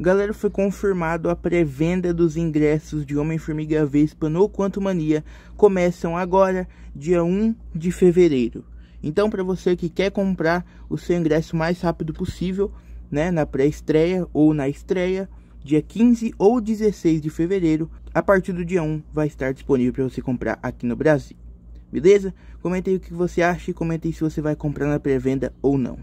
Galera, foi confirmado a pré-venda dos ingressos de Homem-Formiga Vespa no Quanto Mania. Começam agora, dia 1 de fevereiro. Então, para você que quer comprar o seu ingresso mais rápido possível, né, na pré-estreia ou na estreia, dia 15 ou 16 de fevereiro, a partir do dia 1 vai estar disponível para você comprar aqui no Brasil. Beleza? Comente aí o que você acha e comente aí se você vai comprar na pré-venda ou não.